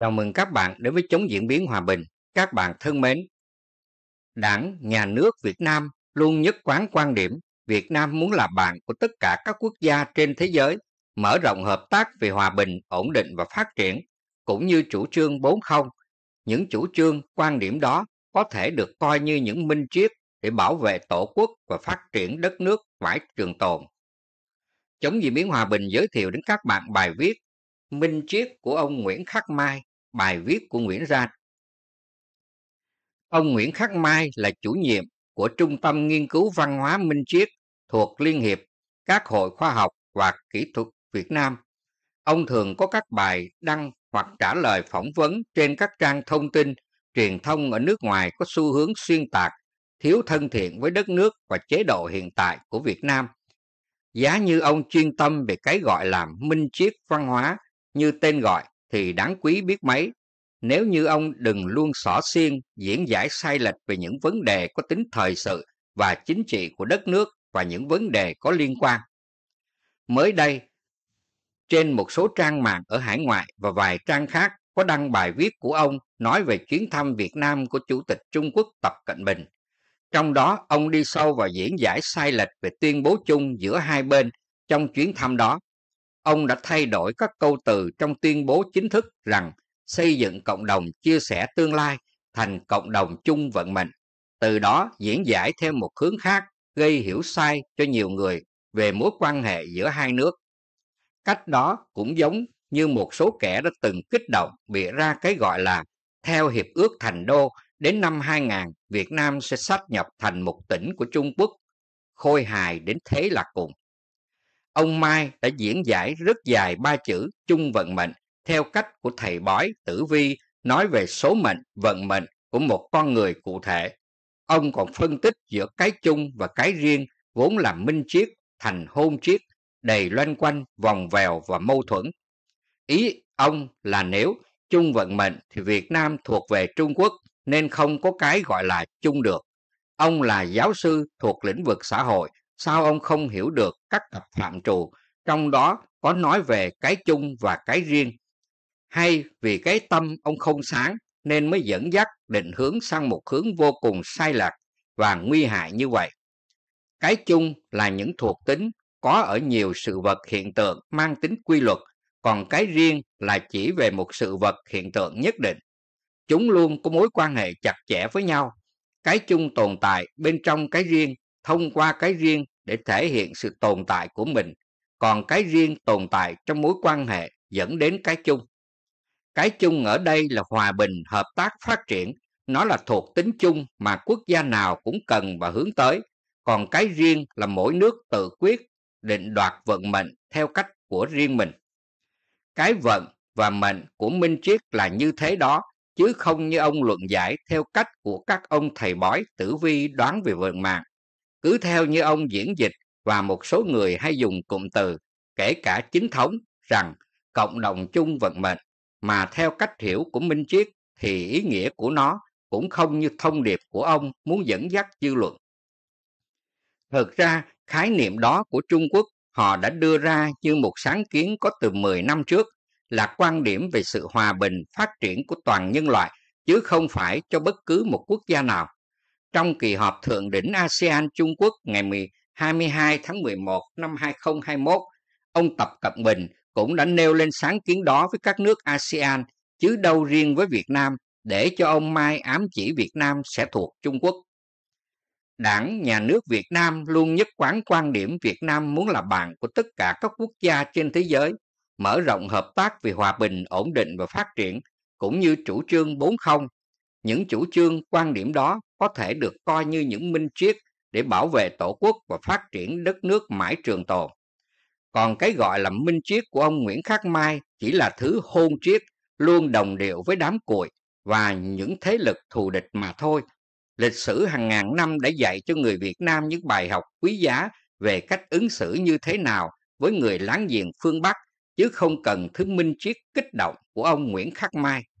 Chào mừng các bạn đến với Chống Diễn biến Hòa bình. Các bạn thân mến, Đảng, Nhà nước Việt Nam luôn nhất quán quan điểm Việt Nam muốn là bạn của tất cả các quốc gia trên thế giới, mở rộng hợp tác về hòa bình, ổn định và phát triển, cũng như chủ trương 40. Những chủ trương, quan điểm đó có thể được coi như những minh triết để bảo vệ tổ quốc và phát triển đất nước mãi trường tồn. Chống diễn biến hòa bình giới thiệu đến các bạn bài viết Minh Triết của ông Nguyễn Khắc Mai bài viết của Nguyễn Ranh. Ông Nguyễn Khắc Mai là chủ nhiệm của Trung tâm Nghiên cứu Văn hóa Minh Triết thuộc Liên hiệp các hội khoa học và kỹ thuật Việt Nam. Ông thường có các bài đăng hoặc trả lời phỏng vấn trên các trang thông tin truyền thông ở nước ngoài có xu hướng xuyên tạc, thiếu thân thiện với đất nước và chế độ hiện tại của Việt Nam. Giá như ông chuyên tâm về cái gọi là minh triết văn hóa như tên gọi thì đáng quý biết mấy nếu như ông đừng luôn xỏ xiên diễn giải sai lệch về những vấn đề có tính thời sự và chính trị của đất nước và những vấn đề có liên quan. Mới đây, trên một số trang mạng ở hải ngoại và vài trang khác có đăng bài viết của ông nói về chuyến thăm Việt Nam của Chủ tịch Trung Quốc Tập Cận Bình. Trong đó, ông đi sâu vào diễn giải sai lệch về tuyên bố chung giữa hai bên trong chuyến thăm đó ông đã thay đổi các câu từ trong tuyên bố chính thức rằng xây dựng cộng đồng chia sẻ tương lai thành cộng đồng chung vận mệnh từ đó diễn giải theo một hướng khác gây hiểu sai cho nhiều người về mối quan hệ giữa hai nước cách đó cũng giống như một số kẻ đã từng kích động bị ra cái gọi là theo hiệp ước thành đô đến năm 2000 Việt Nam sẽ sáp nhập thành một tỉnh của Trung Quốc khôi hài đến thế là cùng ông Mai đã diễn giải rất dài ba chữ chung vận mệnh theo cách của thầy bói tử vi nói về số mệnh, vận mệnh của một con người cụ thể. Ông còn phân tích giữa cái chung và cái riêng vốn là minh triết thành hôn triết đầy loanh quanh, vòng vèo và mâu thuẫn. Ý ông là nếu chung vận mệnh thì Việt Nam thuộc về Trung Quốc nên không có cái gọi là chung được. Ông là giáo sư thuộc lĩnh vực xã hội sao ông không hiểu được các tập phạm trù trong đó có nói về cái chung và cái riêng hay vì cái tâm ông không sáng nên mới dẫn dắt định hướng sang một hướng vô cùng sai lạc và nguy hại như vậy cái chung là những thuộc tính có ở nhiều sự vật hiện tượng mang tính quy luật còn cái riêng là chỉ về một sự vật hiện tượng nhất định chúng luôn có mối quan hệ chặt chẽ với nhau cái chung tồn tại bên trong cái riêng thông qua cái riêng để thể hiện sự tồn tại của mình còn cái riêng tồn tại trong mối quan hệ dẫn đến cái chung cái chung ở đây là hòa bình hợp tác phát triển nó là thuộc tính chung mà quốc gia nào cũng cần và hướng tới còn cái riêng là mỗi nước tự quyết định đoạt vận mệnh theo cách của riêng mình cái vận và mệnh của minh triết là như thế đó chứ không như ông luận giải theo cách của các ông thầy bói tử vi đoán về vận mạng cứ theo như ông diễn dịch và một số người hay dùng cụm từ kể cả chính thống rằng cộng đồng chung vận mệnh mà theo cách hiểu của minh triết thì ý nghĩa của nó cũng không như thông điệp của ông muốn dẫn dắt dư luận thực ra khái niệm đó của trung quốc họ đã đưa ra như một sáng kiến có từ 10 năm trước là quan điểm về sự hòa bình phát triển của toàn nhân loại chứ không phải cho bất cứ một quốc gia nào trong kỳ họp thượng đỉnh ASEAN Trung Quốc ngày 22 tháng 11 năm 2021, ông Tập Cận Bình cũng đã nêu lên sáng kiến đó với các nước ASEAN chứ đâu riêng với Việt Nam để cho ông Mai ám chỉ Việt Nam sẽ thuộc Trung Quốc. Đảng, nhà nước Việt Nam luôn nhất quán quan điểm Việt Nam muốn là bạn của tất cả các quốc gia trên thế giới, mở rộng hợp tác vì hòa bình, ổn định và phát triển, cũng như chủ trương 4 không. Những chủ trương, quan điểm đó có thể được coi như những minh triết để bảo vệ tổ quốc và phát triển đất nước mãi trường tồn. Còn cái gọi là minh triết của ông Nguyễn Khắc Mai chỉ là thứ hôn triết, luôn đồng điệu với đám cuội và những thế lực thù địch mà thôi. Lịch sử hàng ngàn năm đã dạy cho người Việt Nam những bài học quý giá về cách ứng xử như thế nào với người láng giềng phương Bắc, chứ không cần thứ minh triết kích động của ông Nguyễn Khắc Mai.